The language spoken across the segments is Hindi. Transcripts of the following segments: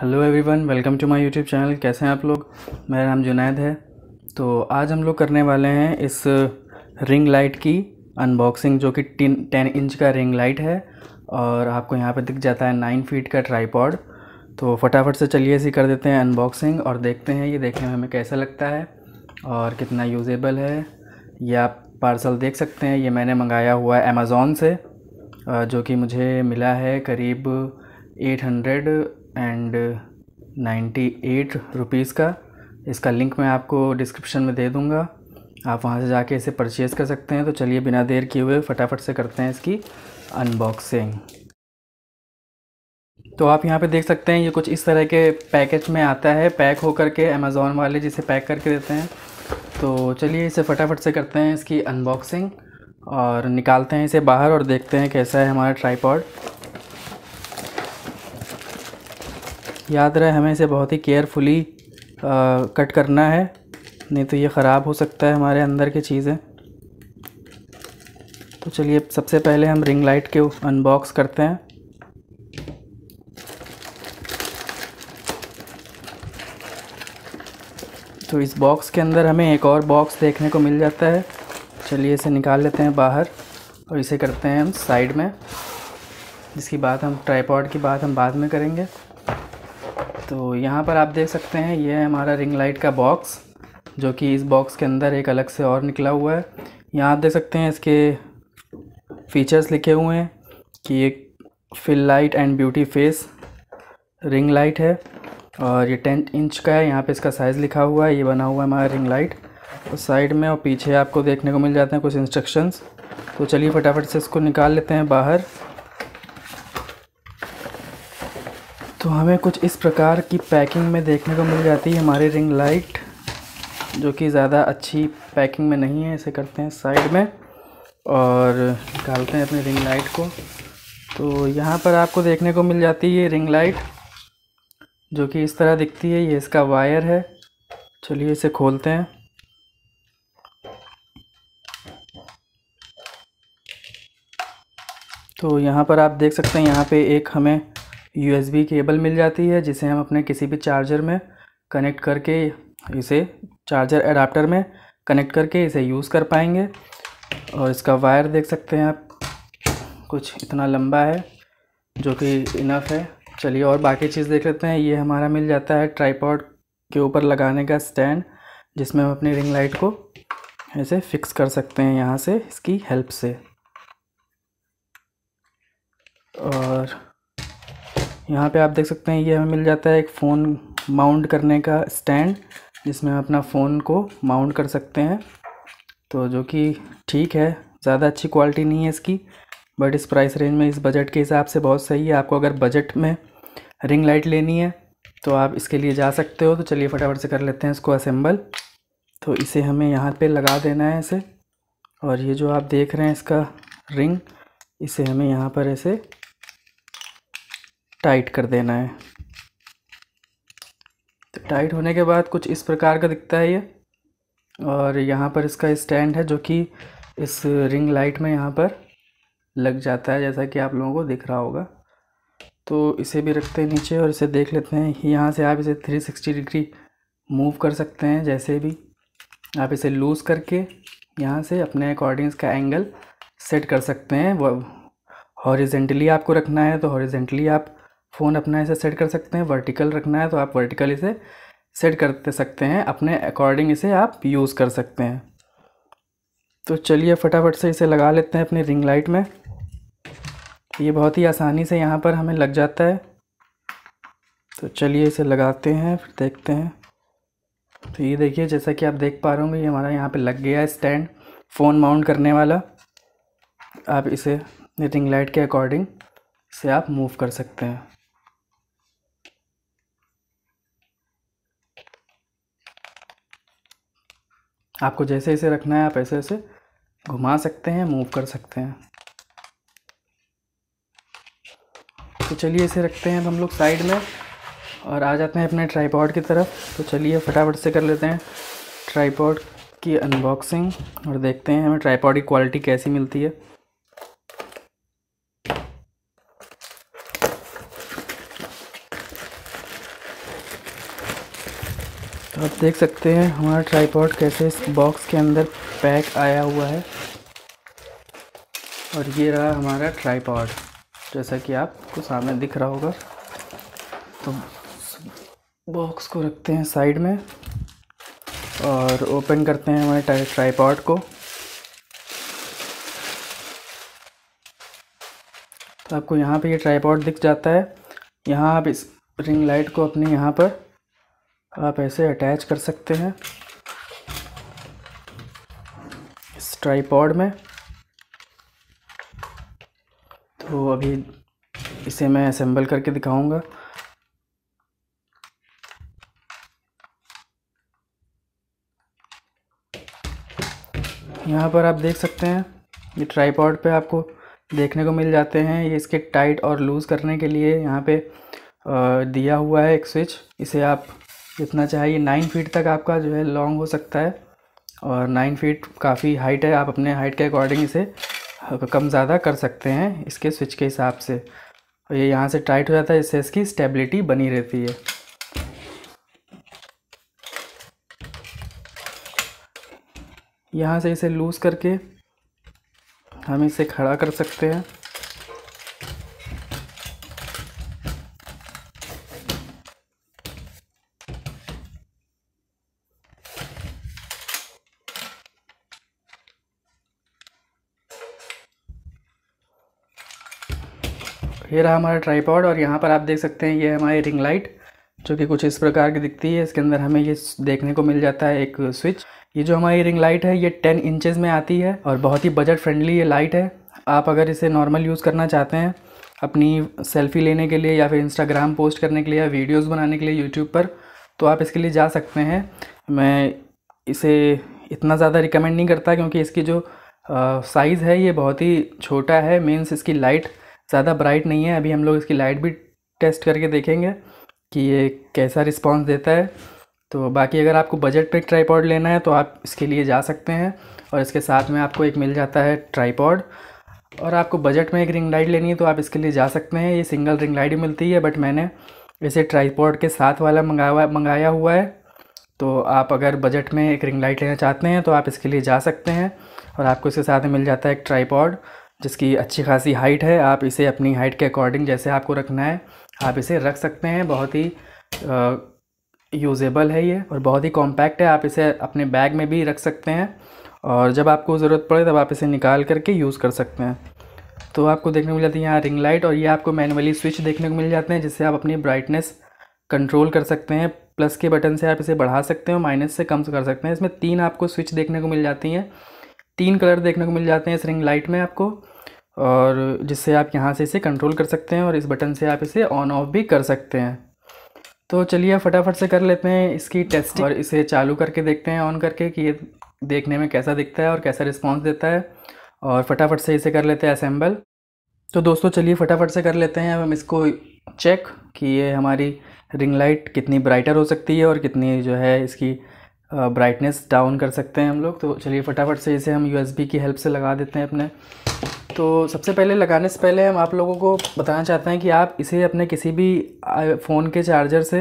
hello everyone welcome to my YouTube channel कैसे हैं आप लोग मेरा नाम जुनैद है तो आज हम लोग करने वाले हैं इस रिंग uh, लाइट की अनबॉक्सिंग जो कि टिन टेन इंच का रिंग लाइट है और आपको यहाँ पर दिख जाता है नाइन फीट का ट्राईपॉड तो फटाफट से चलिए इसी कर देते हैं अनबॉक्सिंग और देखते हैं ये देखने में हमें कैसा लगता है और कितना यूज़ेबल है ये आप पार्सल देख सकते हैं ये मैंने मंगाया हुआ है अमेज़ोन से uh, जो कि मुझे मिला है करीब 800 एंड नाइन्टी एट रुपीज़ का इसका लिंक मैं आपको डिस्क्रिप्शन में दे दूँगा आप वहाँ से जाके इसे परचेज़ कर सकते हैं तो चलिए बिना देर किए हुए फटाफट से करते हैं इसकी अनबॉक्सिंग तो आप यहाँ पे देख सकते हैं ये कुछ इस तरह के पैकेज में आता है पैक हो के अमेज़ोन वाले जिसे पैक करके देते हैं तो चलिए इसे फटाफट से करते हैं इसकी अनबॉक्सिंग और निकालते हैं इसे बाहर और देखते हैं कैसा है हमारा ट्राईपॉड याद रहे हमें इसे बहुत ही केयरफुली कट करना है नहीं तो ये ख़राब हो सकता है हमारे अंदर की चीज़ें तो चलिए सबसे पहले हम रिंग लाइट के अनबॉक्स करते हैं तो इस बॉक्स के अंदर हमें एक और बॉक्स देखने को मिल जाता है चलिए इसे निकाल लेते हैं बाहर और इसे करते हैं हम साइड में जिसकी बात हम ट्राईपॉड की बात हम बाद में करेंगे तो यहाँ पर आप देख सकते हैं ये है हमारा रिंग लाइट का बॉक्स जो कि इस बॉक्स के अंदर एक अलग से और निकला हुआ है यहाँ आप देख सकते हैं इसके फीचर्स लिखे हुए हैं कि एक fill light and beauty face ring light है और ये टेंट इंच का है यहाँ पे इसका साइज़ लिखा हुआ है ये बना हुआ है हमारा रिंग लाइट और साइड में और पीछे आपको देखने को मिल जाते हैं कुछ इंस्ट्रक्शंस तो चलिए फटाफट से इसको निकाल लेते हैं बाहर तो हमें कुछ इस प्रकार की पैकिंग में देखने को मिल जाती है हमारी रिंग लाइट जो कि ज़्यादा अच्छी पैकिंग में नहीं है इसे करते हैं साइड में और निकालते हैं अपनी रिंग लाइट को तो यहाँ पर आपको देखने को मिल जाती है रिंग लाइट जो कि इस तरह दिखती है ये इसका वायर है चलिए इसे खोलते हैं तो यहाँ पर आप देख सकते हैं यहाँ पे एक हमें यूएसबी केबल मिल जाती है जिसे हम अपने किसी भी चार्जर में कनेक्ट करके इसे चार्जर अडाप्टर में कनेक्ट करके इसे यूज़ कर पाएंगे और इसका वायर देख सकते हैं आप कुछ इतना लंबा है जो कि इनफ है चलिए और बाकी चीज़ देख लेते हैं ये हमारा मिल जाता है ट्राईपॉड के ऊपर लगाने का स्टैंड जिसमें हम अपनी रिंग लाइट को ऐसे फिक्स कर सकते हैं यहाँ से इसकी हेल्प से और यहाँ पे आप देख सकते हैं ये हमें मिल जाता है एक फ़ोन माउंट करने का स्टैंड जिसमें हम अपना फ़ोन को माउंट कर सकते हैं तो जो कि ठीक है ज़्यादा अच्छी क्वालिटी नहीं है इसकी बट इस प्राइस रेंज में इस बजट के हिसाब से बहुत सही है आपको अगर बजट में रिंग लाइट लेनी है तो आप इसके लिए जा सकते हो तो चलिए फटाफट से कर लेते हैं इसको असेंबल तो इसे हमें यहाँ पे लगा देना है इसे और ये जो आप देख रहे हैं इसका रिंग इसे हमें यहाँ पर ऐसे टाइट कर देना है तो टाइट होने के बाद कुछ इस प्रकार का दिखता है ये और यहाँ पर इसका स्टैंड है जो कि इस रिंग लाइट में यहाँ पर लग जाता है जैसा कि आप लोगों को दिख रहा होगा तो इसे भी रखते हैं नीचे और इसे देख लेते हैं यहाँ से आप इसे 360 डिग्री मूव कर सकते हैं जैसे भी आप इसे लूज़ करके यहाँ से अपने अकॉर्डिंग का एंगल सेट कर सकते हैं वो हॉरिजेंटली आपको रखना है तो हॉरिजेंटली आप फ़ोन अपना इसे सेट कर सकते हैं वर्टिकल रखना है तो आप वर्टिकल इसे सेट कर सकते हैं अपने अकॉर्डिंग इसे आप यूज़ कर सकते हैं तो चलिए फटाफट से इसे लगा लेते हैं अपनी रिंग लाइट में ये बहुत ही आसानी से यहाँ पर हमें लग जाता है तो चलिए इसे लगाते हैं फिर देखते हैं तो ये देखिए जैसा कि आप देख पा रहे होंगे ये हमारा यहाँ पे लग गया है स्टैंड फ़ोन माउंट करने वाला आप इसे रिंग लाइट के अकॉर्डिंग से आप मूव कर सकते हैं आपको जैसे ऐसे रखना है आप ऐसे ऐसे घुमा सकते हैं मूव कर सकते हैं तो चलिए इसे रखते हैं तो हम लोग साइड में और आ जाते हैं अपने ट्राईपॉड की तरफ तो चलिए फटाफट से कर लेते हैं ट्राईपॉड की अनबॉक्सिंग और देखते हैं हमें ट्राईपॉड की क्वालिटी कैसी मिलती है तो आप देख सकते हैं हमारा ट्राईपॉड कैसे इस बॉक्स के अंदर पैक आया हुआ है और ये रहा हमारा ट्राईपॉड जैसा कि आपको सामने दिख रहा होगा तो बॉक्स को रखते हैं साइड में और ओपन करते हैं हमारे ट्राईपॉड को तो आपको यहाँ पे ये ट्राईपॉड दिख जाता है यहाँ आप इस रिंग लाइट को अपने यहाँ पर आप ऐसे अटैच कर सकते हैं इस ट्राईपॉड में तो अभी इसे मैं असेंबल करके दिखाऊंगा यहाँ पर आप देख सकते हैं ये ट्राईपॉड पे आपको देखने को मिल जाते हैं ये इसके टाइट और लूज़ करने के लिए यहाँ पे दिया हुआ है एक स्विच इसे आप जितना चाहे ये नाइन फीट तक आपका जो है लॉन्ग हो सकता है और नाइन फीट काफ़ी हाइट है आप अपने हाइट के अकॉर्डिंग इसे कम ज़्यादा कर सकते हैं इसके स्विच के हिसाब से और ये यहाँ से टाइट हो जाता है इससे इसकी स्टेबिलिटी बनी रहती है यहाँ से इसे लूज़ करके हम इसे खड़ा कर सकते हैं ये रहा हमारा ट्राईपॉड और यहाँ पर आप देख सकते हैं ये हमारी रिंग लाइट जो कि कुछ इस प्रकार की दिखती है इसके अंदर हमें ये देखने को मिल जाता है एक स्विच ये जो हमारी रिंग लाइट है ये टेन इंचज़ में आती है और बहुत ही बजट फ्रेंडली ये लाइट है आप अगर इसे नॉर्मल यूज़ करना चाहते हैं अपनी सेल्फ़ी लेने के लिए या फिर इंस्टाग्राम पोस्ट करने के लिए या वीडियोज़ बनाने के लिए यूट्यूब पर तो आप इसके लिए जा सकते हैं मैं इसे इतना ज़्यादा रिकमेंड नहीं करता क्योंकि इसकी जो साइज़ है ये बहुत ही छोटा है मीन्स इसकी लाइट ज़्यादा ब्राइट नहीं है अभी हम लोग इसकी लाइट भी टेस्ट करके देखेंगे कि ये कैसा रिस्पॉन्स देता है तो बाकी अगर आपको बजट पे ट्राईपॉड लेना है तो आप इसके लिए जा सकते हैं और इसके साथ में आपको एक मिल जाता है ट्राईपॉड और आपको बजट में एक रिंग लाइट लेनी है तो आप इसके लिए जा सकते हैं ये सिंगल रिंग लाइट ही मिलती है बट मैंने इसे ट्राईपॉड के साथ वाला मंगावा मंगाया हुआ है तो आप अगर बजट में एक रिंग लाइट लेना चाहते हैं तो आप इसके लिए जा सकते हैं और आपको इसके साथ मिल जाता है एक ट्राईपॉड जिसकी अच्छी खासी हाइट है आप इसे अपनी हाइट के अकॉर्डिंग जैसे आपको रखना है आप इसे रख सकते हैं बहुत ही यूज़ेबल है ये और बहुत ही कॉम्पैक्ट है आप इसे अपने बैग में भी रख सकते हैं और जब आपको ज़रूरत पड़े तब आप इसे निकाल करके यूज़ कर सकते हैं तो आपको देखने को मिल जाती है यहाँ रिंग लाइट और ये आपको मैनुअली स्विच देखने को मिल जाते हैं जिससे आप अपनी ब्राइटनेस कंट्रोल कर सकते हैं प्लस के बटन से आप इसे बढ़ा सकते हैं माइनस से कम कर सकते हैं इसमें तीन आपको स्विच देखने को मिल जाती हैं तीन कलर देखने को मिल जाते हैं इस रिंग लाइट में आपको और जिससे आप यहाँ से इसे कंट्रोल कर सकते हैं और इस बटन से आप इसे ऑन ऑफ भी कर सकते हैं तो चलिए फटाफट से कर लेते हैं इसकी टेस्ट और इसे चालू करके देखते हैं ऑन करके कि ये देखने में कैसा दिखता है और कैसा रिस्पॉन्स देता है और फटाफट से इसे कर लेते हैं असेंबल तो दोस्तों चलिए फटाफट से कर लेते हैं अब हम इसको चेक कि ये हमारी रिंग लाइट कितनी ब्राइटर हो सकती है और कितनी जो है इसकी ब्राइटनेस डाउन कर सकते हैं हम लोग तो चलिए फटाफट से इसे हम यूएसबी की हेल्प से लगा देते हैं अपने तो सबसे पहले लगाने से पहले हम आप लोगों को बताना चाहते हैं कि आप इसे अपने किसी भी फ़ोन के चार्जर से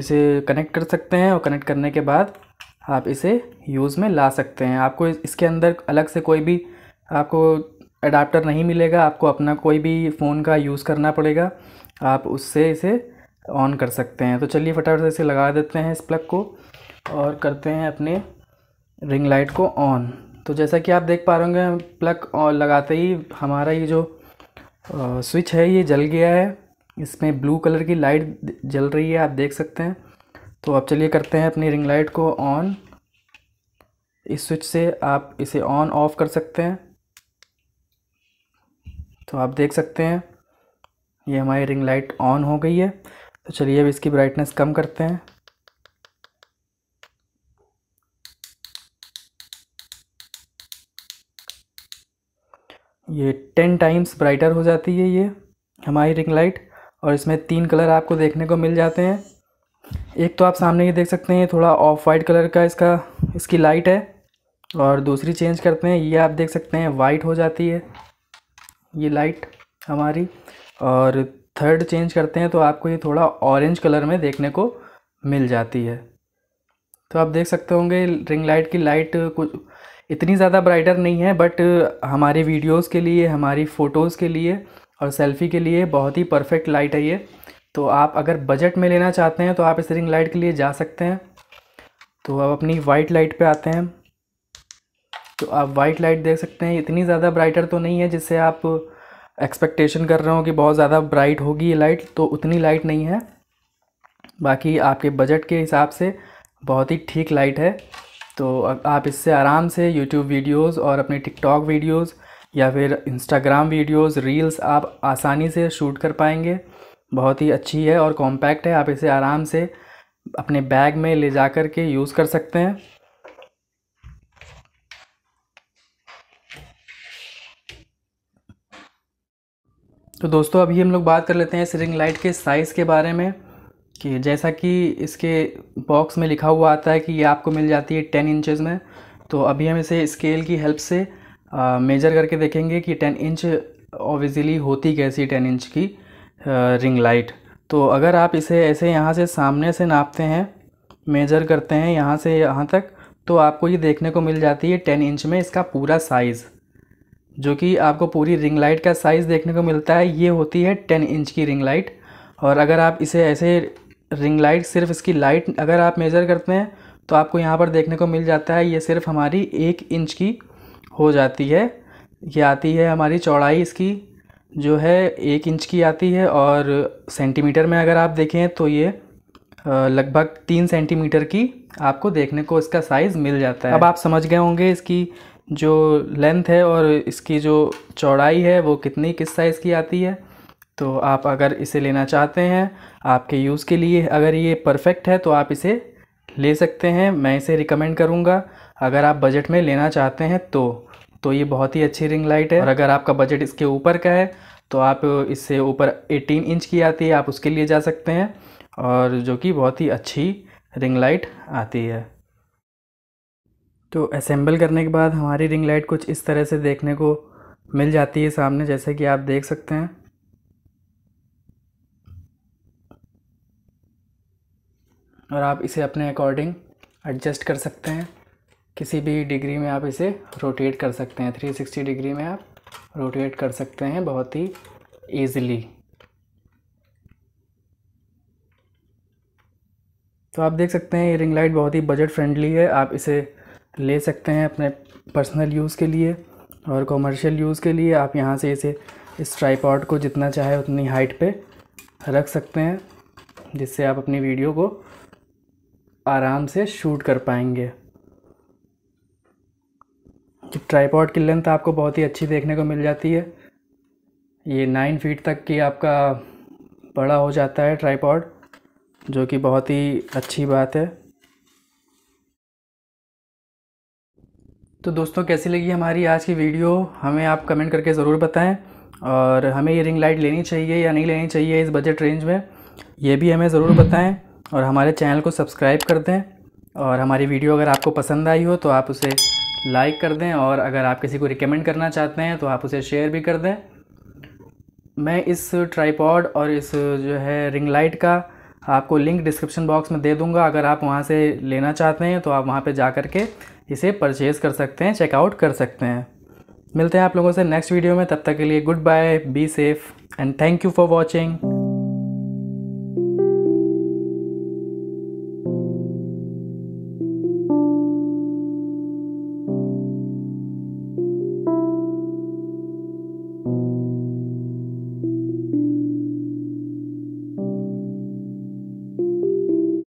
इसे कनेक्ट कर सकते हैं और कनेक्ट करने के बाद आप इसे यूज़ में ला सकते हैं आपको इसके अंदर अलग से कोई भी आपको अडाप्टर नहीं मिलेगा आपको अपना कोई भी फ़ोन का यूज़ करना पड़ेगा आप उससे इसे ऑन कर सकते हैं तो चलिए फटाफट से इसे लगा देते हैं इस प्लग को और करते हैं अपने रिंग लाइट को ऑन तो जैसा कि आप देख पा रहे होंगे प्लग और लगाते ही हमारा ये जो आ, स्विच है ये जल गया है इसमें ब्लू कलर की लाइट जल रही है आप देख सकते हैं तो अब चलिए करते हैं अपनी रिंग लाइट को ऑन इस स्विच से आप इसे ऑन ऑफ कर सकते हैं तो आप देख सकते हैं ये हमारी रिंग लाइट ऑन हो गई है तो चलिए अब इसकी ब्राइटनेस कम करते हैं ये टेन टाइम्स ब्राइटर हो जाती है ये हमारी रिंग लाइट और इसमें तीन कलर आपको देखने को मिल जाते हैं एक तो आप सामने ये देख सकते हैं थोड़ा ऑफ वाइट कलर का इसका इसकी लाइट है और दूसरी चेंज करते हैं ये आप देख सकते हैं वाइट हो जाती है ये लाइट हमारी और थर्ड चेंज करते हैं तो आपको ये थोड़ा ऑरेंज कलर में देखने को मिल जाती है तो आप देख सकते होंगे रिंग लाइट की लाइट कुछ इतनी ज़्यादा ब्राइटर नहीं है बट हमारे वीडियोस के लिए हमारी फ़ोटोज़ के लिए और सेल्फ़ी के लिए बहुत ही परफेक्ट लाइट है ये तो आप अगर बजट में लेना चाहते हैं तो आप इस रिंग लाइट के लिए जा सकते हैं तो अब अपनी वाइट लाइट पर आते हैं तो आप वाइट लाइट देख सकते हैं इतनी ज़्यादा ब्राइटर तो नहीं है जिससे आप एक्सपेक्टेशन कर रहे हो कि बहुत ज़्यादा ब्राइट होगी ये लाइट तो उतनी लाइट नहीं है बाकी आपके बजट के हिसाब से बहुत ही ठीक लाइट है तो आप इससे आराम से यूट्यूब वीडियोस और अपने टिकटॉक वीडियोस या फिर इंस्टाग्राम वीडियोस रील्स आप आसानी से शूट कर पाएंगे बहुत ही अच्छी है और कॉम्पैक्ट है आप इसे आराम से अपने बैग में ले जा कर के यूज़ कर सकते हैं तो दोस्तों अभी हम लोग बात कर लेते हैं इस रिंग लाइट के साइज़ के बारे में कि जैसा कि इसके बॉक्स में लिखा हुआ आता है कि ये आपको मिल जाती है टेन इंचज़ में तो अभी हम इसे स्केल की हेल्प से मेजर करके देखेंगे कि टेन इंच ऑब्वियसली होती कैसी टेन इंच की रिंग लाइट तो अगर आप इसे ऐसे यहाँ से सामने से नापते हैं मेजर करते हैं यहाँ से यहाँ तक तो आपको ये देखने को मिल जाती है टेन इंच में इसका पूरा साइज़ जो कि आपको पूरी रिंग लाइट का साइज़ देखने को मिलता है ये होती है टेन इंच की रिंग लाइट और अगर आप इसे ऐसे रिंग लाइट सिर्फ इसकी लाइट अगर आप मेज़र करते हैं तो आपको यहाँ पर देखने को मिल जाता है ये सिर्फ हमारी एक इंच की हो जाती है ये आती है हमारी चौड़ाई इसकी जो है एक इंच की आती है और सेंटीमीटर में अगर आप देखें तो ये लगभग तीन सेंटीमीटर की आपको देखने को इसका साइज़ मिल जाता है अब आप समझ गए होंगे इसकी जो लेंथ है और इसकी जो चौड़ाई है वो कितनी किस साइज़ की आती है तो आप अगर इसे लेना चाहते हैं आपके यूज़ के लिए अगर ये परफेक्ट है तो आप इसे ले सकते हैं मैं इसे रिकमेंड करूँगा अगर आप बजट में लेना चाहते हैं तो तो ये बहुत ही अच्छी रिंग लाइट है और अगर आपका बजट इसके ऊपर का है तो आप इससे ऊपर 18 इंच की आती है आप उसके लिए जा सकते हैं और जो कि बहुत ही अच्छी रिंग लाइट आती है तो असेंबल करने के बाद हमारी रिंग लाइट कुछ इस तरह से देखने को मिल जाती है सामने जैसे कि आप देख सकते हैं और आप इसे अपने अकॉर्डिंग एडजस्ट कर सकते हैं किसी भी डिग्री में आप इसे रोटेट कर सकते हैं 360 डिग्री में आप रोटेट कर सकते हैं बहुत ही ईज़िली तो आप देख सकते हैं ये रिंग लाइट बहुत ही बजट फ्रेंडली है आप इसे ले सकते हैं अपने पर्सनल यूज़ के लिए और कॉमर्शियल यूज़ के लिए आप यहाँ से इसे इस ट्राईपॉड को जितना चाहे उतनी हाइट पे रख सकते हैं जिससे आप अपनी वीडियो को आराम से शूट कर पाएंगे ट्राईपॉड की लेंथ आपको बहुत ही अच्छी देखने को मिल जाती है ये नाइन फीट तक की आपका बड़ा हो जाता है ट्राईपॉड जो कि बहुत ही अच्छी बात है तो दोस्तों कैसी लगी हमारी आज की वीडियो हमें आप कमेंट करके ज़रूर बताएं और हमें ये रिंग लाइट लेनी चाहिए या नहीं लेनी चाहिए इस बजट रेंज में ये भी हमें ज़रूर बताएं और हमारे चैनल को सब्सक्राइब कर दें और हमारी वीडियो अगर आपको पसंद आई हो तो आप उसे लाइक कर दें और अगर आप किसी को रिकमेंड करना चाहते हैं तो आप उसे शेयर भी कर दें मैं इस ट्राईपॉड और इस जो है रिंग लाइट का आपको लिंक डिस्क्रिप्शन बॉक्स में दे दूंगा अगर आप वहाँ से लेना चाहते हैं तो आप वहाँ पे जा कर के इसे परचेज़ कर सकते हैं चेकआउट कर सकते हैं मिलते हैं आप लोगों से नेक्स्ट वीडियो में तब तक के लिए goodbye be safe and thank you for watching